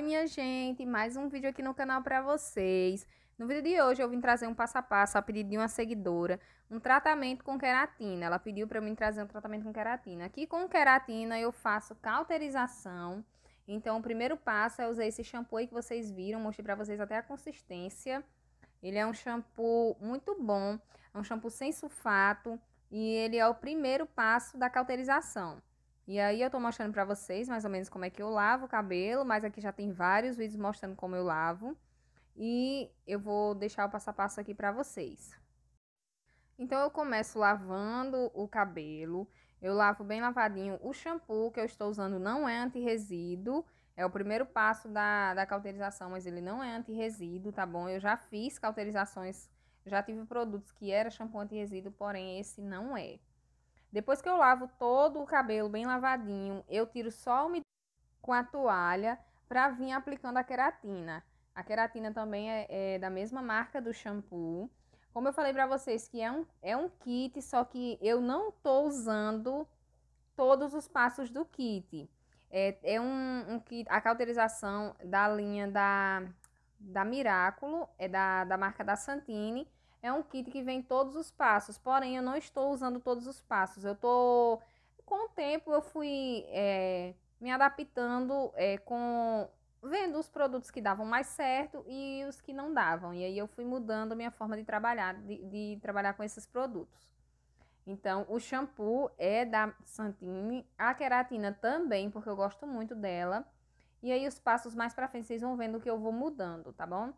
Oi, minha gente, mais um vídeo aqui no canal para vocês. No vídeo de hoje eu vim trazer um passo a passo a pedido de uma seguidora, um tratamento com queratina. Ela pediu para eu me trazer um tratamento com queratina. Aqui com queratina eu faço cauterização. Então o primeiro passo é usar esse shampoo aí que vocês viram, mostrei para vocês até a consistência. Ele é um shampoo muito bom, é um shampoo sem sulfato e ele é o primeiro passo da cauterização. E aí eu tô mostrando pra vocês mais ou menos como é que eu lavo o cabelo, mas aqui já tem vários vídeos mostrando como eu lavo. E eu vou deixar o passo a passo aqui pra vocês. Então eu começo lavando o cabelo, eu lavo bem lavadinho. O shampoo que eu estou usando não é anti-resíduo, é o primeiro passo da, da cauterização, mas ele não é anti-resíduo, tá bom? Eu já fiz cauterizações, já tive produtos que era shampoo anti-resíduo, porém esse não é. Depois que eu lavo todo o cabelo bem lavadinho, eu tiro só o com a toalha para vir aplicando a queratina. A queratina também é, é, da mesma marca do shampoo. Como eu falei para vocês que é um, é um kit, só que eu não tô usando todos os passos do kit. É, é um, um kit, a cauterização da linha da, da Miraculo, é da, da marca da Santini. É um kit que vem todos os passos, porém eu não estou usando todos os passos. Eu tô com o tempo eu fui é, me adaptando é, com vendo os produtos que davam mais certo e os que não davam. E aí eu fui mudando a minha forma de trabalhar, de, de trabalhar com esses produtos. Então, o shampoo é da Santini, a queratina também, porque eu gosto muito dela. E aí os passos mais para frente vocês vão vendo que eu vou mudando, tá bom?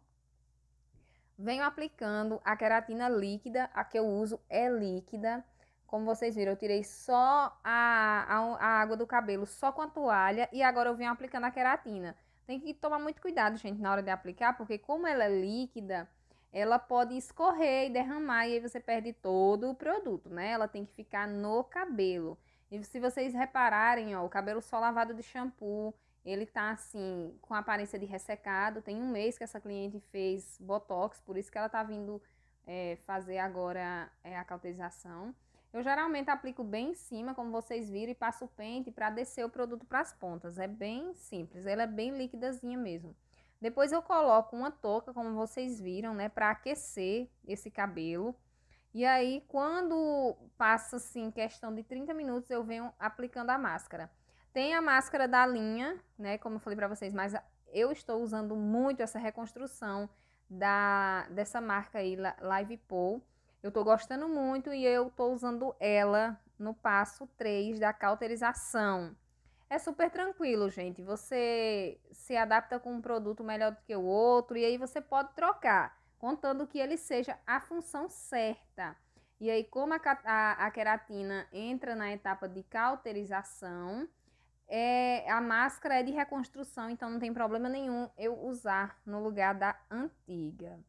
Venho aplicando a queratina líquida, a que eu uso é líquida. Como vocês viram, eu tirei só a, a, a água do cabelo, só com a toalha, e agora eu venho aplicando a queratina. Tem que tomar muito cuidado, gente, na hora de aplicar, porque como ela é líquida, ela pode escorrer e derramar, e aí você perde todo o produto, né? Ela tem que ficar no cabelo. E se vocês repararem, ó, o cabelo só lavado de shampoo, ele tá assim, com aparência de ressecado. Tem um mês que essa cliente fez botox, por isso que ela tá vindo é, fazer agora é, a cauterização. Eu geralmente aplico bem em cima, como vocês viram, e passo o pente para descer o produto para as pontas. É bem simples, ela é bem líquidazinha mesmo. Depois eu coloco uma touca, como vocês viram, né, para aquecer esse cabelo. E aí, quando passa assim, questão de 30 minutos, eu venho aplicando a máscara. Tem a máscara da linha, né? Como eu falei para vocês, mas eu estou usando muito essa reconstrução da dessa marca aí, Live Pool. Eu estou gostando muito e eu estou usando ela no passo 3 da cauterização. É super tranquilo, gente. Você se adapta com um produto melhor do que o outro e aí você pode trocar, contando que ele seja a função certa. E aí, como a, a, a queratina entra na etapa de cauterização, é, a máscara é de reconstrução, então não tem problema nenhum eu usar no lugar da antiga.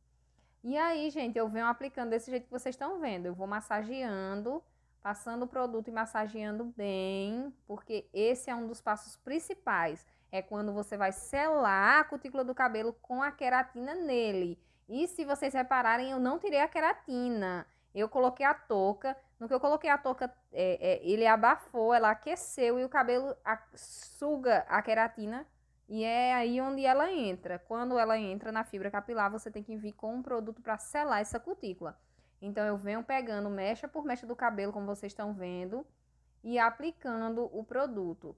E aí, gente, eu venho aplicando desse jeito que vocês estão vendo. Eu vou massageando, passando o produto e massageando bem, porque esse é um dos passos principais. É quando você vai selar a cutícula do cabelo com a queratina nele. E se vocês repararem, eu não tirei a queratina. Eu coloquei a touca. No que eu coloquei a touca, é, é, ele abafou, ela aqueceu e o cabelo a, suga a queratina. E é aí onde ela entra. Quando ela entra na fibra capilar, você tem que vir com um produto para selar essa cutícula. Então, eu venho pegando mecha por mecha do cabelo, como vocês estão vendo, e aplicando o produto.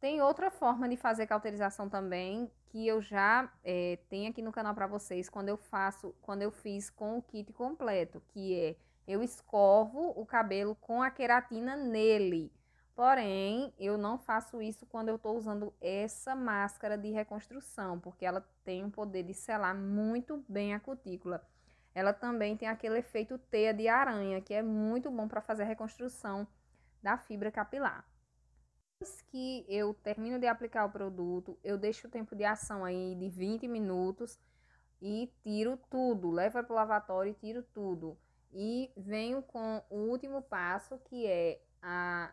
Tem outra forma de fazer cauterização também, que eu já é, tenho aqui no canal para vocês, quando eu faço, quando eu fiz com o kit completo, que é eu escovo o cabelo com a queratina nele. Porém, eu não faço isso quando eu estou usando essa máscara de reconstrução, porque ela tem o poder de selar muito bem a cutícula. Ela também tem aquele efeito teia de aranha, que é muito bom para fazer a reconstrução da fibra capilar. Depois que eu termino de aplicar o produto, eu deixo o tempo de ação aí de 20 minutos e tiro tudo, levo para o lavatório e tiro tudo. E venho com o último passo, que é a,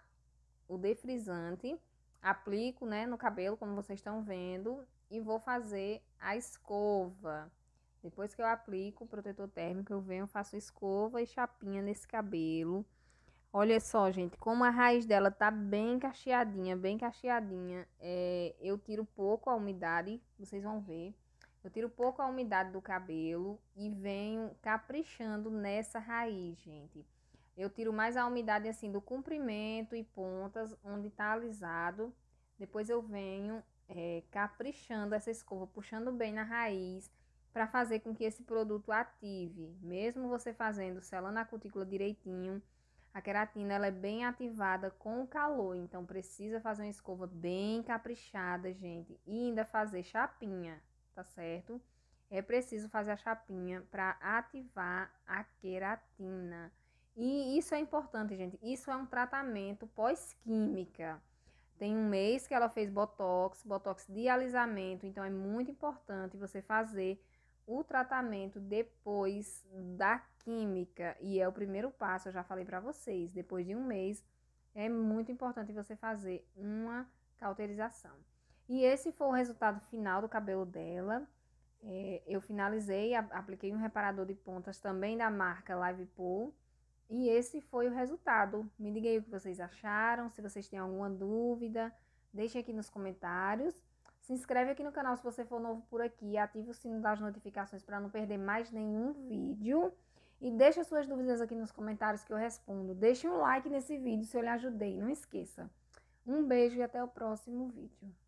o defrisante. Aplico né, no cabelo, como vocês estão vendo, e vou fazer a escova. Depois que eu aplico o protetor térmico, eu venho, faço escova e chapinha nesse cabelo. Olha só, gente, como a raiz dela tá bem cacheadinha, bem cacheadinha. É, eu tiro pouco a umidade, vocês vão ver. Eu tiro pouco a umidade do cabelo e venho caprichando nessa raiz, gente. Eu tiro mais a umidade assim do comprimento e pontas, onde tá alisado. Depois eu venho é, caprichando essa escova, puxando bem na raiz, para fazer com que esse produto ative. Mesmo você fazendo, selando a cutícula direitinho, a queratina ela é bem ativada com o calor, então precisa fazer uma escova bem caprichada, gente, e ainda fazer chapinha tá certo? É preciso fazer a chapinha para ativar a queratina. E isso é importante, gente. Isso é um tratamento pós-química. Tem um mês que ela fez botox, botox de alisamento, então é muito importante você fazer o tratamento depois da química. E é o primeiro passo, eu já falei para vocês. Depois de um mês, é muito importante você fazer uma cauterização. E esse foi o resultado final do cabelo dela. É, eu finalizei, apliquei um reparador de pontas também da marca Live Pool. E esse foi o resultado. Me diga aí o que vocês acharam, se vocês têm alguma dúvida, deixe aqui nos comentários. Se inscreve aqui no canal se você for novo por aqui, ative o sino das notificações para não perder mais nenhum vídeo. E deixa suas dúvidas aqui nos comentários que eu respondo. Deixe um like nesse vídeo se eu lhe ajudei, não esqueça. Um beijo e até o próximo vídeo.